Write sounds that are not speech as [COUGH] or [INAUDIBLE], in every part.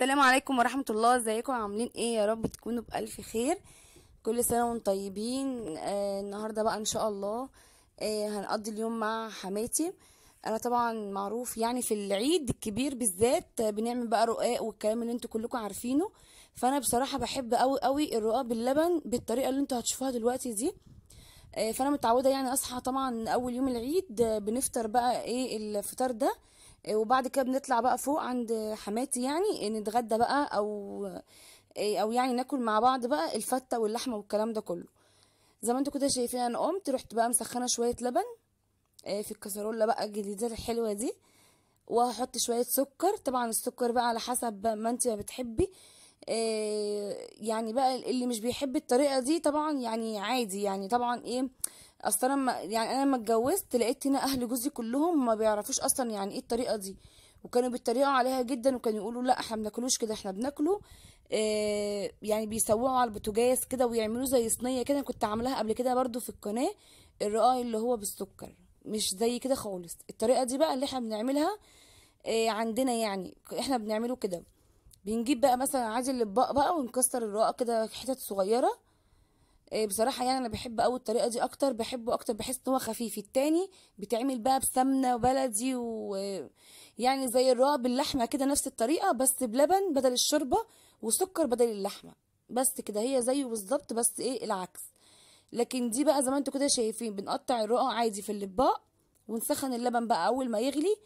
السلام عليكم ورحمة الله ازيكم عاملين ايه يا رب تكونوا بألف خير كل سنة وانتم طيبين آه النهاردة بقى ان شاء الله آه هنقضي اليوم مع حماتي انا طبعا معروف يعني في العيد الكبير بالذات بنعمل بقى رقاق والكلام اللي انتوا كلكم عارفينه فانا بصراحة بحب قوي قوي الرقاق باللبن بالطريقة اللي انتوا هتشوفوها دلوقتي دي آه فانا متعودة يعني اصحى طبعا اول يوم العيد بنفطر بقى ايه الفطار ده آه، وبعد كده بنطلع بقى فوق عند حماتي يعني نتغدى بقى او آه، او يعني ناكل مع بعض بقى الفته واللحمه والكلام ده كله زي ما انتوا كده شايفين انا قمت رحت بقى مسخنه شويه لبن آه، في الكسرولة بقى الجديده الحلوه دي وهحط شويه سكر طبعا السكر بقى على حسب ما انت بتحبي يعني بقى اللي مش بيحب الطريقه دي طبعا يعني عادي يعني طبعا ايه اصل انا يعني انا لما اتجوزت لقيت هنا اهل جوزي كلهم ما بيعرفوش اصلا يعني ايه الطريقه دي وكانوا بيتريقوا عليها جدا وكانوا يقولوا لا احنا بناكلوش كده احنا بناكله آه يعني بيسوقوا على البوتاجاز كده ويعملوه زي صينيه كده كنت عاملاها قبل كده برضو في القناه الرقاق اللي هو بالسكر مش زي كده خالص الطريقه دي بقى اللي احنا بنعملها آه، عندنا يعني احنا بنعمله كده بنجيب بقى مثلا عادي الاطباق بقى ونكسر الرقاق كده حتت صغيره آه، بصراحه يعني انا بحب أوي الطريقه دي اكتر بحبه اكتر بحس ان هو خفيف التاني بيتعمل بقى بسمنه وبلدي ويعني زي الرقة باللحمه كده نفس الطريقه بس بلبن بدل الشوربه وسكر بدل اللحمه بس كده هي زيه بالظبط بس ايه العكس لكن دي بقى زي ما انتوا كده شايفين بنقطع الرقاق عادي في اللباق ونسخن اللبن بقى اول ما يغلي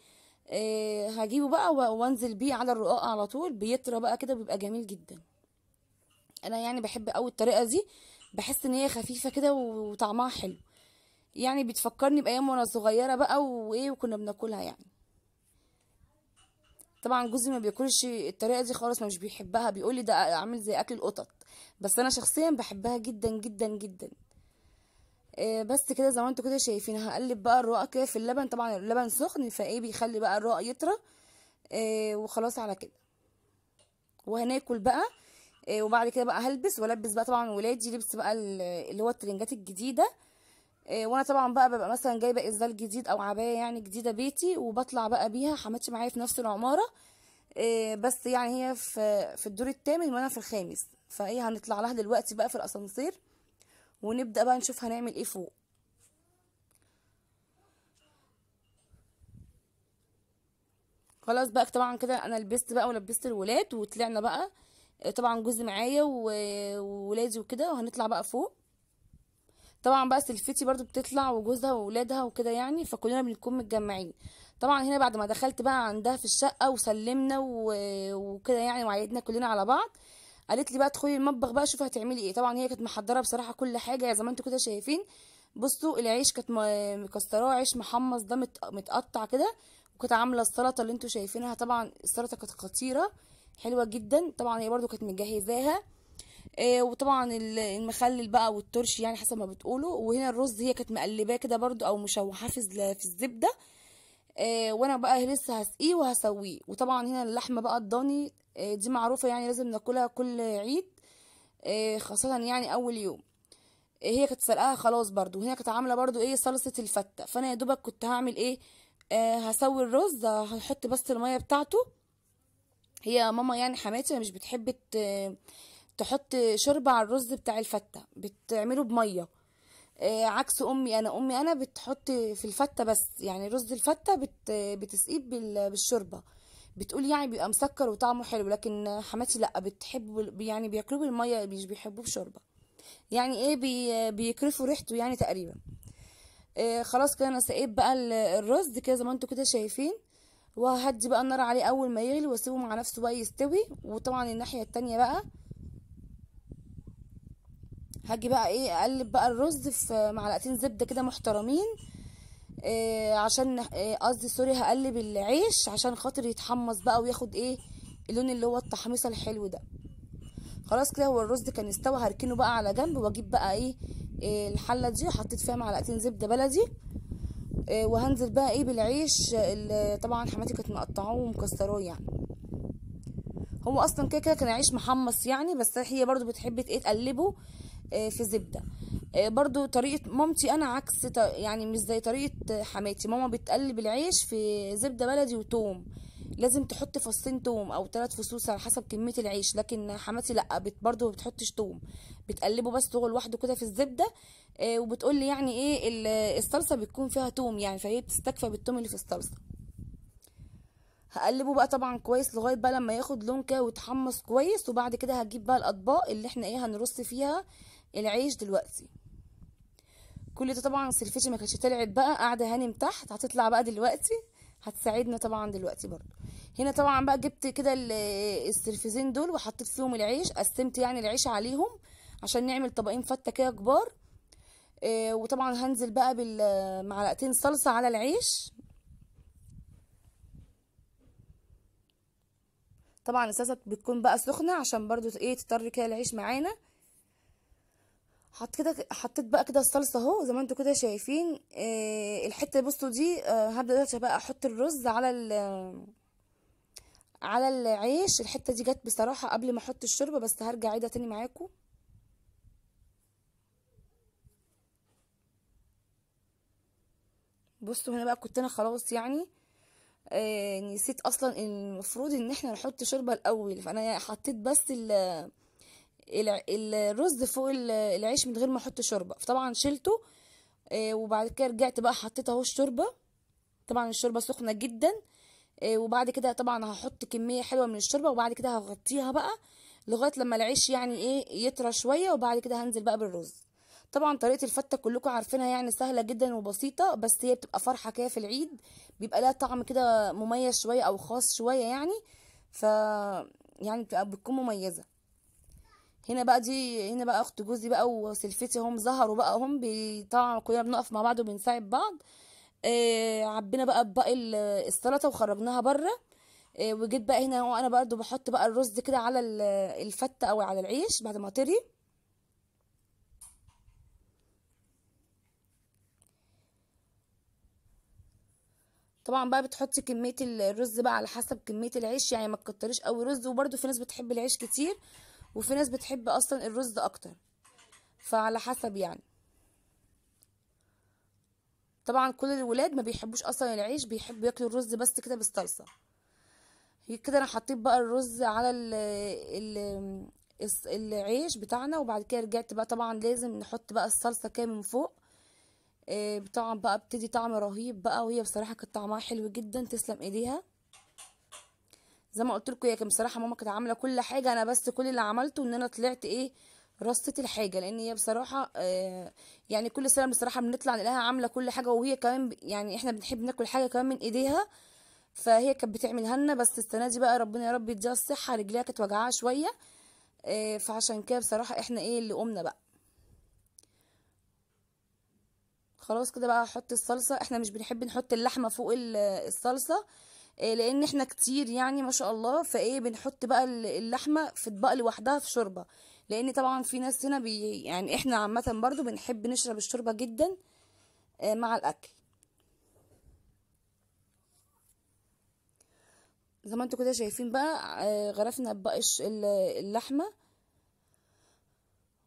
اه هجيبه بقى وانزل بيه على الرقاق على طول بيطرى بقى كده بيبقى جميل جدا انا يعني بحب قوي الطريقه دي بحس ان هي خفيفه كده وطعمها حلو يعني بتفكرني بايام وانا صغيره بقى وايه وكنا بناكلها يعني طبعا جوزي ما بياكلش الطريقه دي خالص ما مش بيحبها بيقول لي ده عامل زي اكل القطط بس انا شخصيا بحبها جدا جدا جدا آه، بس كده زي ما انتوا كده شايفين هقلب بقى الرقه كده في اللبن طبعا اللبن سخن فايه بيخلي بقى الرقه يطرى آه، وخلاص على كده وهناكل بقى آه، وبعد كده بقى هلبس والبس بقى طبعا ولادي لبس بقى اللي هو الترنجات الجديده آه، وانا طبعا بقى ببقى مثلا جايبه ازال جديد او عبايه يعني جديده بيتي وبطلع بقى بيها حماتي معايا في نفس العماره آه، بس يعني هي في في الدور الثامن وانا في الخامس فايه هنطلع لها دلوقتي بقى في الاسانسير ونبدا بقى نشوف هنعمل ايه فوق خلاص بقى طبعا كده انا لبست بقى ولبست الولاد وطلعنا بقى طبعا جوزي معايا وولادي وكده وهنطلع بقى فوق طبعا بقى سلفتي برضو بتطلع وجوزها وولادها وكده يعني فكلنا بنكون متجمعين طبعا هنا بعد ما دخلت بقى عندها في الشقه وسلمنا وكده يعني وعيدنا كلنا على بعض قالت لي بقى ادخلي المطبخ بقى شوفي هتعملي ايه طبعا هي كانت محضره بصراحه كل حاجه زي ما انتم كده شايفين بصوا العيش كانت مكسراه عيش محمص ده متقطع كده وكانت عامله السلطه اللي انتم شايفينها طبعا السلطه كانت خطيره حلوه جدا طبعا هي برده كانت مجهزاها آه، وطبعا المخلل بقى والترش يعني حسب ما بتقولوا وهنا الرز هي كانت مقلباه كده برده او مشوحاه في في الزبده آه، وانا بقى لسه هسقيه وهسويه وطبعا هنا اللحمه بقى الضاني آه، دي معروفه يعني لازم ناكلها كل عيد خاصه يعني اول يوم هي كانت سلقاها خلاص برده وهنا كانت عامله برده ايه صلصه الفته فانا يا دوبك كنت هعمل ايه هسوي الرز هحط بس الميه بتاعته هي ماما يعني حماتي مش بتحب تحط شوربه على الرز بتاع الفته بتعمله بميه آه، عكس امي انا امي انا بتحط في الفته بس يعني رز الفته بتسقيب بتسقيه بالشوربه بتقول يعني بيبقى مسكر وطعمه حلو لكن حماتي لا بتحب يعني بياكلوه بالميه مش بيحبوه بشوربه يعني ايه بي بيكرفوا ريحته يعني تقريبا إيه خلاص كده انا سقيت بقى الرز كده زي ما انتوا كده شايفين وهدي بقى النار عليه اول ما يغلي واسيبه مع نفسه بقى يستوي وطبعا الناحيه التانية بقى هاجي بقى ايه اقلب بقى الرز في معلقتين زبده كده محترمين إيه عشان إيه، قصدي إيه سوري هقلب العيش عشان خاطر يتحمص بقى وياخد ايه اللون اللي هو التحميصه الحلو ده خلاص كده هو الرز كان استوى هركنه بقى على جنب واجيب بقى ايه, إيه الحله دي وحطيت فيها معلقتين زبده بلدي آه، وهنزل بقى ايه بالعيش آه، اللي طبعا حماتي كانت مقطعاه ومكسراه يعني هو اصلا كده كده كان عيش محمص يعني بس هي برضو بتحب ايه تقلبه آه، في زبده برضو طريقه مامتي انا عكس يعني مش زي طريقه حماتي ماما بتقلب العيش في زبده بلدي وتوم لازم تحط فصين توم او ثلاث فصوص على حسب كميه العيش لكن حماتي لا برضه ما بتحطش توم بتقلبه بس هو لوحده كده في الزبده آه، وبتقول لي يعني ايه الصلصه بتكون فيها توم يعني فهي بتستكفى بالتوم اللي في الصلصه هقلبه بقى طبعا كويس لغايه بقى لما ياخد لون كده ويتحمص كويس وبعد كده هجيب بقى الاطباق اللي احنا ايه هنرص فيها العيش دلوقتي كل ده طبعا سلفتي ما كانتش طلعت بقى قاعده هانم تحت هتطلع بقى دلوقتي هتساعدنا طبعا دلوقتي برضو هنا طبعا بقى جبت كده السرفزين دول وحطيت فيهم العيش قسمت يعني العيش عليهم عشان نعمل طبقين فته كده كبار آه، وطبعا هنزل بقى بالمعلقتين صلصه على العيش طبعا الصلصه بتكون بقى سخنه عشان برضو ايه تضطر كده العيش معانا حط كده حطيت بقى كده الصلصه اهو زي ما انتوا كده شايفين آه الحته بصوا دي آه هبدا دلوقتي بقى احط الرز على على العيش الحته دي جت بصراحه قبل ما احط الشوربه بس هرجع اعيدها تاني معاكم بصوا هنا بقى كنت انا خلاص يعني آه نسيت اصلا المفروض ان احنا نحط شوربه الاول فانا حطيت بس ال الرز فوق العيش من غير ما احط شوربه فطبعا شلته آه، وبعد كده رجعت بقى حطيت اهو الشوربه طبعا الشوربه سخنه جدا آه، وبعد كده طبعا هحط كميه حلوه من الشوربه وبعد كده هغطيها بقى لغايه لما العيش يعني ايه يطرى شويه وبعد كده هنزل بقى بالرز طبعا طريقه الفته كلكم عارفينها يعني سهله جدا وبسيطه بس هي بتبقى فرحه كده في العيد بيبقى لها طعم كده مميز شويه او خاص شويه يعني ف يعني بتبقى بتكون مميزه هنا بقى دي هنا بقى اخت جوزي بقى وسلفتي هم ظهروا بقى هم طبعا كلنا بنقف مع بعض وبنساعد بعض آه عبينا بقى باقي السلطه وخرجناها بره آه وجيت بقى هنا وانا برضو بحط بقى الرز كده على الفته او على العيش بعد ما طري طبعا بقى بتحطي كميه الرز بقى على حسب كميه العيش يعني ما تكتريش قوي رز وبرده في ناس بتحب العيش كتير وفي ناس بتحب اصلا الرز اكتر فعلى حسب يعني طبعا كل الولاد ما بيحبوش اصلا العيش بيحبوا ياكلوا الرز بس كده بالصلصه كده انا حطيت بقى الرز على ال الـ العيش بتاعنا وبعد كده رجعت بقى طبعا لازم نحط بقى الصلصه كده من فوق آه، طبعا بقى بتدي طعم رهيب بقى وهي بصراحه كانت طعمها حلو جدا تسلم ايديها زي ما قلت لكم هي كان بصراحه ماما كانت عامله كل حاجه انا بس كل اللي عملته ان انا طلعت ايه رصت الحاجه لان هي بصراحه آه، يعني كل سنه بصراحه بنطلع نلاقيها عامله كل حاجه وهي كمان يعني احنا بنحب ناكل حاجه كمان من ايديها فهي كانت بتعملها لنا بس السنه دي بقى ربنا يا رب يديها الصحه رجليها كانت وجعاها شويه آه، فعشان كده بصراحه احنا ايه اللي قمنا بقى خلاص كده بقى هحط الصلصه احنا مش بنحب نحط اللحمه فوق الصلصه آه، لان احنا كتير يعني ما شاء الله فايه بنحط بقى اللحمه في اطباق لوحدها في شوربه لان طبعا في ناس هنا بي يعني احنا عامه برضو بنحب نشرب الشوربه جدا آه، مع الاكل زي ما انتوا كده شايفين بقى آه، غرفنا اطباق اللحمه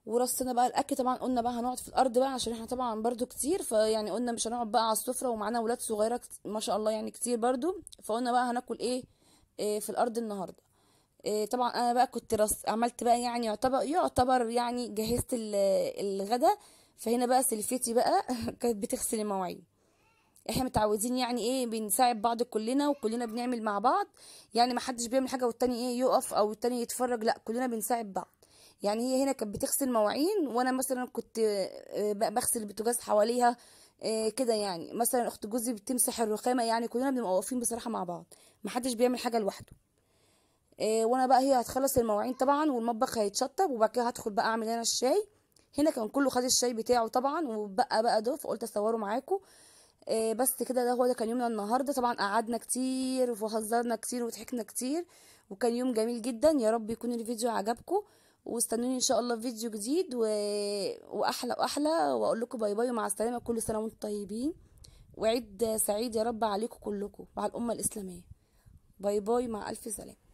ورصينا بقى الاكل طبعا قلنا بقى هنقعد في الارض بقى عشان احنا طبعا برضو كتير فيعني قلنا مش هنقعد بقى على السفره ومعانا ولاد صغيره ما شاء الله يعني كتير برضو فقلنا بقى هناكل ايه, إيه في الارض النهارده إيه طبعا انا بقى كنت رص عملت بقى يعني يعتبر يعتبر يعني جهزت الغدا فهنا بقى سلفتي بقى [LAUGHS] كانت بتغسل المواعين احنا متعودين يعني ايه بنساعد بعض كلنا وكلنا بنعمل مع بعض يعني ما حدش بيعمل حاجه والتاني ايه يقف او التاني يتفرج لا كلنا بنساعد بعض يعني هي هنا كانت بتغسل مواعين وانا مثلا كنت آه، بغسل البوتاجاز حواليها آه، كده يعني مثلا اخت جوزي بتمسح الرخامه يعني كلنا بنبقى واقفين بصراحه مع بعض محدش بيعمل حاجه لوحده آه، وانا بقى هي هتخلص المواعين طبعا والمطبخ هيتشطب وبعد كده هدخل بقى اعمل انا الشاي هنا كان كله خد الشاي بتاعه طبعا وبقى بقى ده فقلت اصوره معاكم بس كده ده هو ده كان يومنا النهارده طبعا قعدنا كتير وهزرنا كتير وضحكنا كتير وكان يوم جميل جدا يا رب يكون الفيديو عجبكم واستنوني ان شاء الله في فيديو جديد و... واحلى واحلى واقول لكم باي باي ومع السلامه كل سنه وانتم طيبين وعيد سعيد يا رب عليكم كلكم وعلى الامه الاسلاميه باي باي مع الف سلامه